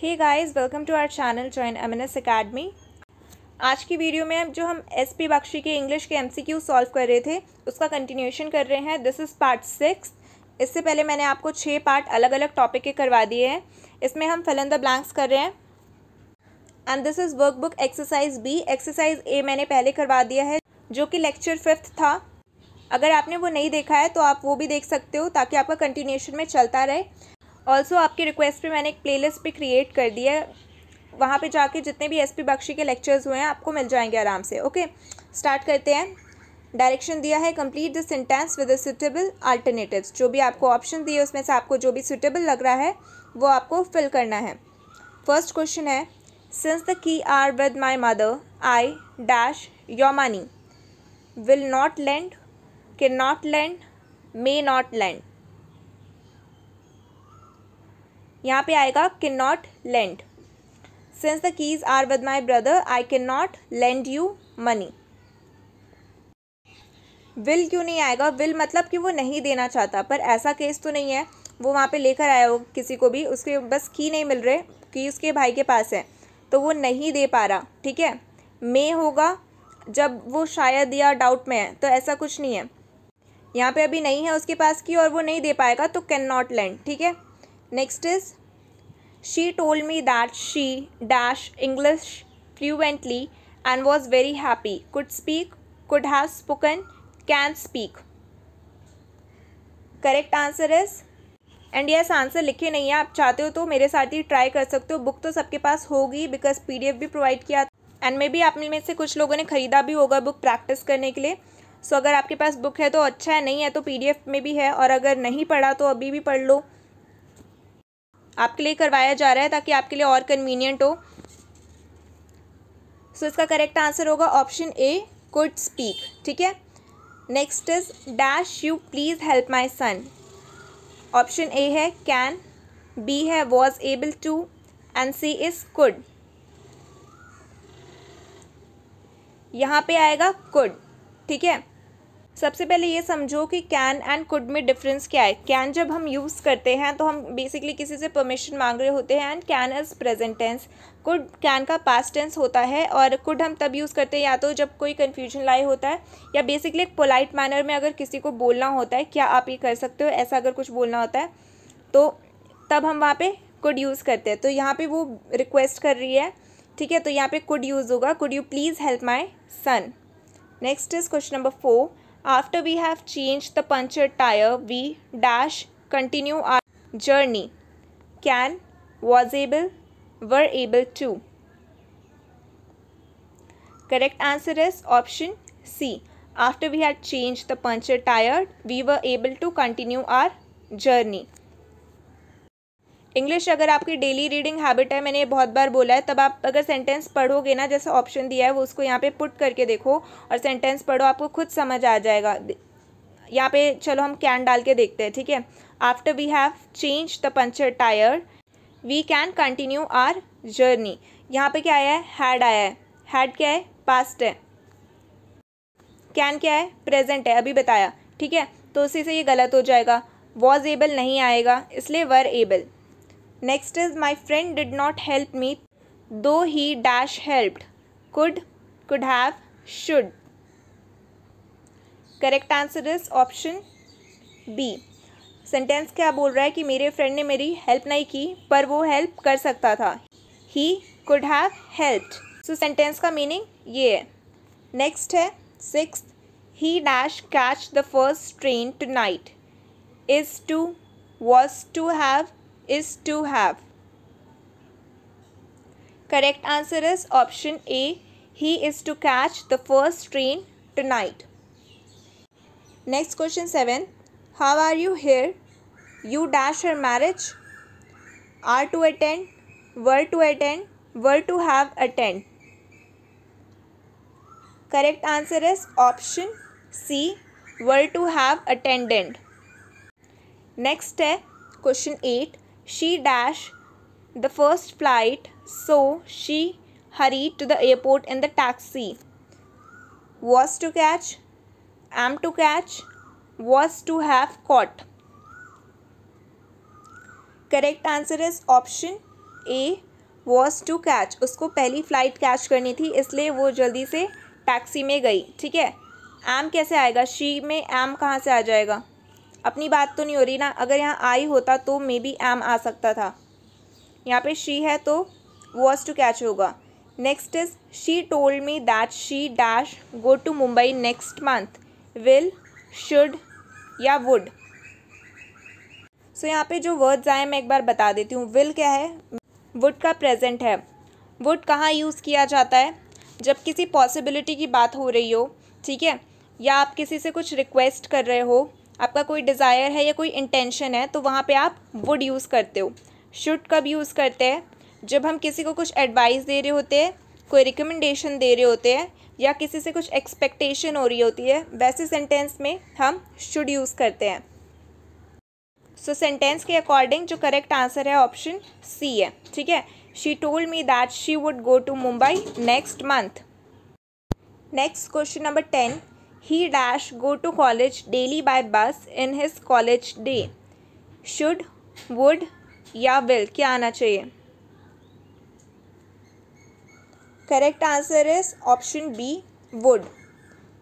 Hey guys welcome to our channel join M N academy आज की video में अब जो हम एस पी बख्शी के इंग्लिश के एम सी क्यू सॉल्व कर रहे थे उसका कंटिन्यूएशन कर रहे हैं दिस इज़ पार्ट सिक्स इससे पहले मैंने आपको छः पार्ट अलग अलग टॉपिक के करवा दिए हैं इसमें हम फिल इन द ब्लैंक्स कर रहे हैं and this is workbook exercise B exercise A मैंने पहले करवा दिया है जो कि लेक्चर फिफ्थ था अगर आपने वो नहीं देखा है तो आप वो भी देख सकते हो ताकि आपका कंटिन्यूशन में चलता रहे ऑल्सो आपकी रिक्वेस्ट पे मैंने एक प्लेलिस्ट भी क्रिएट कर दी है वहाँ पे जाके जितने भी एसपी बख्शी के लेक्चर्स हुए हैं आपको मिल जाएंगे आराम से ओके स्टार्ट करते हैं डायरेक्शन दिया है complete the sentence with suitable alternatives जो भी आपको ऑप्शन दिए उसमें से आपको जो भी सुटेबल लग रहा है वो आपको फिल करना है फर्स्ट क्वेश्चन है since the key are with my mother I dash your money will not lend के not lend may not lend यहाँ पे आएगा can not lend since the keys are with my brother I can not lend you money will क्यों नहीं आएगा will मतलब कि वो नहीं देना चाहता पर ऐसा केस तो नहीं है वो वहाँ पे लेकर आया हो किसी को भी उसके बस की नहीं मिल रहे कि उसके भाई के पास है तो वो नहीं दे पा रहा ठीक है मे होगा जब वो शायद या डाउट में है तो ऐसा कुछ नहीं है यहाँ पे अभी नहीं है उसके पास की और वो नहीं दे पाएगा तो कैन नॉट लैंड ठीक है next is she told me that she dash english fluently and was very happy could speak could have spoken can speak correct answer is and yes answer लिखे नहीं है आप चाहते हो तो मेरे साथ ही ट्राई कर सकते हो बुक तो सबके पास होगी बिकॉज पीडीएफ भी प्रोवाइड किया एंड मे बी आप में से कुछ लोगों ने ख़रीदा भी होगा बुक प्रैक्टिस करने के लिए सो so, अगर आपके पास बुक है तो अच्छा है नहीं है तो पीडीएफ में भी है और अगर नहीं पढ़ा तो अभी भी पढ़ लो आपके लिए करवाया जा रहा है ताकि आपके लिए और कन्वीनियंट हो सो so, इसका करेक्ट आंसर होगा ऑप्शन ए कुड स्पीक ठीक है next is dash you please help my son option A है कैन बी है was able to and C is could यहाँ पे आएगा कुड ठीक है सबसे पहले ये समझो कि कैन एंड कुड में डिफरेंस क्या है कैन जब हम यूज़ करते हैं तो हम बेसिकली किसी से परमिशन मांग रहे होते हैं and can is present tense could can का पास्ट टेंस होता है और कुड हम तब यूज़ करते हैं या तो जब कोई कन्फ्यूजन लाए होता है या बेसिकली एक पोलाइट मैनर में अगर किसी को बोलना होता है क्या आप ये कर सकते हो ऐसा अगर कुछ बोलना होता है तो तब हम वहाँ पर कुड यूज़ करते हैं तो यहाँ पर वो रिक्वेस्ट कर रही है ठीक है तो यहाँ पे कुड यूज़ होगा could you please help my son next is question number four After we have changed the punctured tire, we dash continue our journey. Can, was able, were able to. Correct answer is option C. After we had changed the punctured tire, we were able to continue our journey. English अगर आपकी daily reading habit है मैंने बहुत बार बोला है तब आप अगर सेंटेंस पढ़ोगे ना जैसा ऑप्शन दिया है वो उसको यहाँ पे पुट करके देखो और सेंटेंस पढ़ो आपको खुद समझ आ जाएगा यहाँ पे चलो हम कैन डाल के देखते हैं ठीक है after we have change the puncture tyre we can continue our journey यहाँ पे क्या आया है हैड आया है हैड क्या है पास्ट है कैन क्या है प्रेजेंट है अभी बताया ठीक है तो उसी से ये गलत हो जाएगा वॉज एबल नहीं आएगा इसलिए were able next is my friend did not help me though he dash helped could could have should correct answer is option B sentence क्या बोल रहा है कि मेरे फ्रेंड ने मेरी हेल्प नहीं की पर वो हेल्प कर सकता था he could have helped so sentence का मीनिंग ये है नेक्स्ट है six he dash catch the first train tonight is to was to have is to have. Correct answer is option A. He is to catch the first train tonight. Next question 7. How are you here? You dash her marriage. Are to attend. Were to attend. Were to have attend. Correct answer is option C. Were to have attended. Next step. Question 8. she dashed the first flight, so she hurried to the airport in the taxi. Was to catch, am to catch, was to have caught. Correct answer is option A was to catch उसको पहली flight catch करनी थी इसलिए वो जल्दी से taxi में गई ठीक है एम कैसे आएगा शी में एम कहाँ से आ जाएगा अपनी बात तो नहीं हो रही ना अगर यहाँ आई होता तो मे बी एम आ सकता था यहाँ पे शी है तो वॉज टू कैच होगा next is she told me that she dash go to Mumbai next month will should या वुड सो यहाँ पे जो वर्ड्स आए मैं एक बार बता देती हूँ विल क्या है वुड का प्रेजेंट है वुड कहाँ यूज़ किया जाता है जब किसी पॉसिबिलिटी की बात हो रही हो ठीक है या आप किसी से कुछ रिक्वेस्ट कर रहे हो आपका कोई डिज़ायर है या कोई इंटेंशन है तो वहाँ पे आप वुड यूज़ करते हो शुड कब यूज़ करते हैं जब हम किसी को कुछ एडवाइस दे रहे होते हैं कोई रिकमेंडेशन दे रहे होते हैं या किसी से कुछ एक्सपेक्टेशन हो रही होती है वैसे सेंटेंस में हम शुड यूज़ करते हैं सो so, सेंटेंस के अकॉर्डिंग जो करेक्ट आंसर है ऑप्शन सी है ठीक है she told me that she would go to Mumbai next month next question number ten he dash go to college daily by bus in his college day should would या will क्या आना चाहिए correct answer is option B would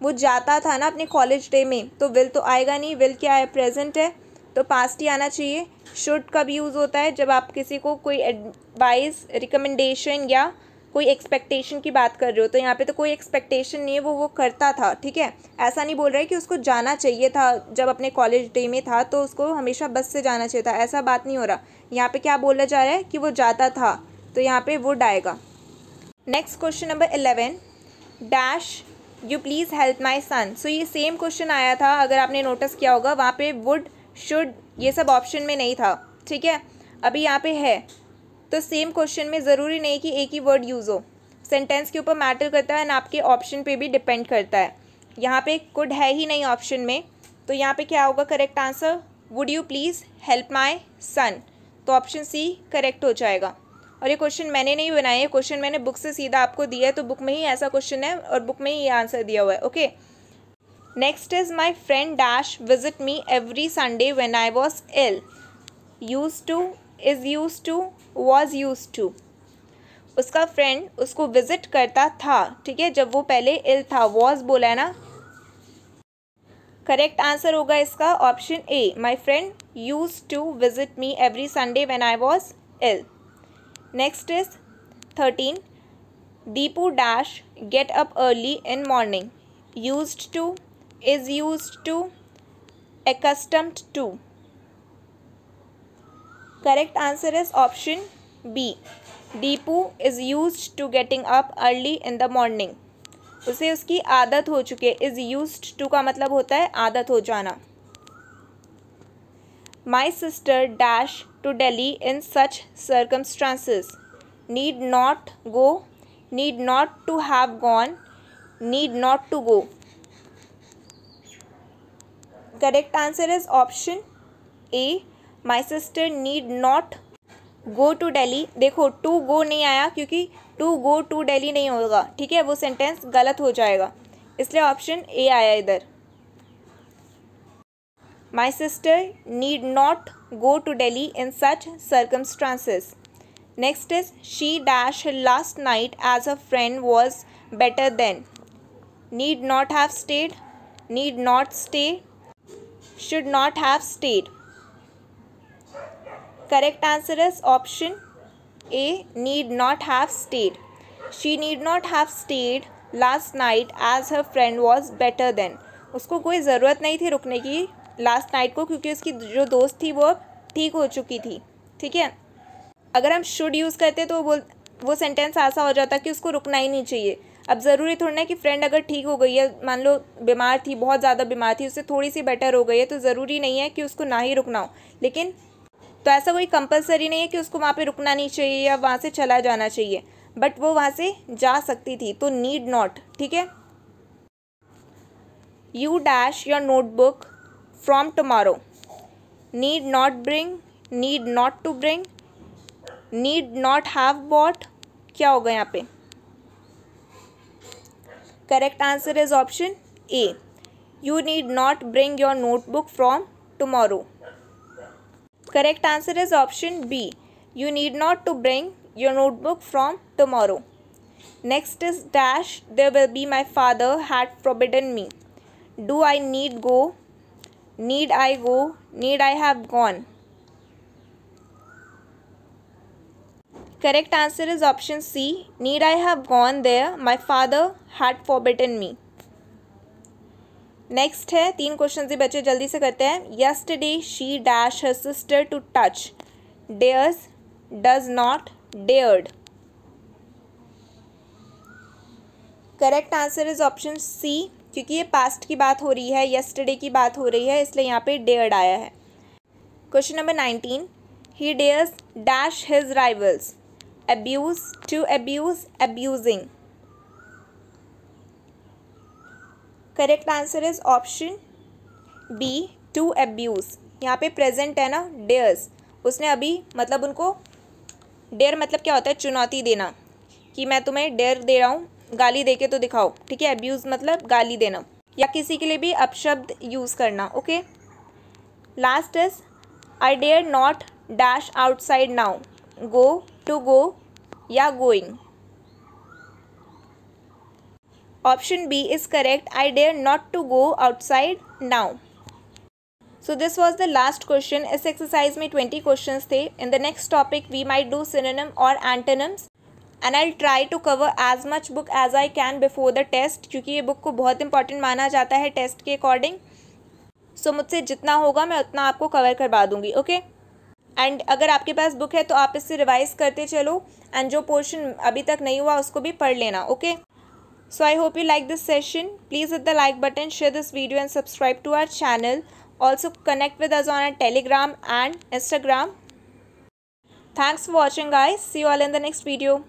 वो जाता था ना अपने college day में तो विल तो आएगा नहीं विल क्या है प्रेजेंट है तो पास्ट ही आना चाहिए शुड कब यूज़ होता है जब आप किसी को कोई एडवाइस रिकमेंडेशन या कोई एक्सपेक्टेशन की बात कर रहे हो तो यहाँ पे तो कोई एक्सपेक्टेशन नहीं है वो वो करता था ठीक है ऐसा नहीं बोल रहा है कि उसको जाना चाहिए था जब अपने कॉलेज डे में था तो उसको हमेशा बस से जाना चाहिए था ऐसा बात नहीं हो रहा यहाँ पे क्या बोला जा रहा है कि वो जाता था तो यहाँ पे वुड आएगा next question number eleven dash you please help my son so ये सेम क्वेश्चन आया था अगर आपने नोटिस किया होगा वहाँ पे वुड शुड ये सब ऑप्शन में नहीं था ठीक है अभी यहाँ पे है तो सेम क्वेश्चन में ज़रूरी नहीं कि एक ही वर्ड यूज़ हो सेंटेंस के ऊपर मैटर करता है एंड आपके ऑप्शन पे भी डिपेंड करता है यहाँ पे कुड है ही नहीं ऑप्शन में तो यहाँ पे क्या होगा correct answer would you please help my son तो ऑप्शन सी करेक्ट हो जाएगा और ये क्वेश्चन मैंने नहीं बनाया ये क्वेश्चन मैंने बुक से सीधा आपको दिया है तो बुक में ही ऐसा क्वेश्चन है और बुक में ही ये आंसर दिया हुआ है okay next is my friend dash visit me every Sunday when I was ill use to is use to was use to उसका फ्रेंड उसको विज़िट करता था ठीक है जब वो पहले इल था वॉज बोला है ना करेक्ट आंसर होगा इसका option A my friend use to visit me every Sunday when I was ill next is thirteen Deepu dash get up early in morning use to is use to accustomed to correct answer is option B Deepu is use to getting up early in the morning उसे उसकी आदत हो चुकी है is use to का मतलब होता है आदत हो जाना my sister dash to daily in such circumstances need not go need not to have gone need not to go correct answer is option A my sister need not go to daily देखो to go नहीं आया क्योंकि to go to daily नहीं होगा ठीक है वो sentence गलत हो जाएगा इसलिए ऑप्शन ए आया इधर my sister need not go to daily in such circumstances next is she dash last night as a friend was better then need not have stayed need not stay should not have stayed correct answer is option A need not have stayed she need not have stayed last night as her friend was better then उसको कोई ज़रूरत नहीं थी रुकने की last night को क्योंकि उसकी जो दोस्त थी वो ठीक हो चुकी थी ठीक है अगर हम शुड यूज़ करते तो बोल वो सेंटेंस ऐसा हो जाता कि उसको रुकना ही नहीं चाहिए अब ज़रूरी थोड़ी ना कि फ्रेंड अगर ठीक हो गई है मान लो बीमार थी बहुत ज़्यादा बीमार थी उससे थोड़ी सी बेटर हो गई है तो ज़रूरी नहीं है कि उसको ना ही रुकना हो लेकिन तो ऐसा कोई कंपलसरी नहीं है कि उसको वहाँ पे रुकना नहीं चाहिए या वहाँ से चला जाना चाहिए बट वो वहाँ से जा सकती थी तो नीड नॉट ठीक है you dash your notebook from tomorrow need not bring need not to bring need not have bought क्या होगा यहाँ पे correct answer is option A you need not bring your notebook from tomorrow Correct answer is option B. You need not to bring your notebook from tomorrow. Next is dash. There will be my father had forbidden me. Do I need go? Need I go? Need I have gone? Correct answer is option C. Need I have gone there? My father had forbidden me. Next है तीन question से बच्चे जल्दी से करते हैं day she dash her sister to touch dares does not dared correct answer is option C क्योंकि ये पास्ट की बात हो रही है डे की बात हो रही है इसलिए यहाँ पे डेयर्ड आया है question number nineteen he dares dash his rivals abuse to abuse abusing correct answer is option B to abuse यहाँ पे प्रेजेंट है ना डेयर्स उसने अभी मतलब उनको डेयर मतलब क्या होता है चुनौती देना कि मैं तुम्हें डेयर दे रहा हूँ गाली दे के तो दिखाओ ठीक है एब्यूज़ मतलब गाली देना या किसी के लिए भी अपशब्द यूज़ करना okay last is I dare not dash outside now go to go या going Option B is correct. I dare not to go outside now. So this was the last question. इस exercise में 20 questions थे. In the next topic, we might do synonym or antonyms. And I try to cover as much book as I can before the test क्योंकि ये book को बहुत important माना जाता है टेस्ट के अकॉर्डिंग सो so, मुझसे जितना होगा मैं उतना आपको कवर करवा दूंगी ओके okay? एंड अगर आपके पास बुक है तो आप इससे रिवाइज़ करते चलो एंड जो पोर्शन अभी तक नहीं हुआ उसको भी पढ़ लेना okay okay? So I hope you like this session. Please hit the like button, share this video and subscribe to our channel. Also connect with us on our Telegram and Instagram. Thanks for watching guys. See you all in the next video.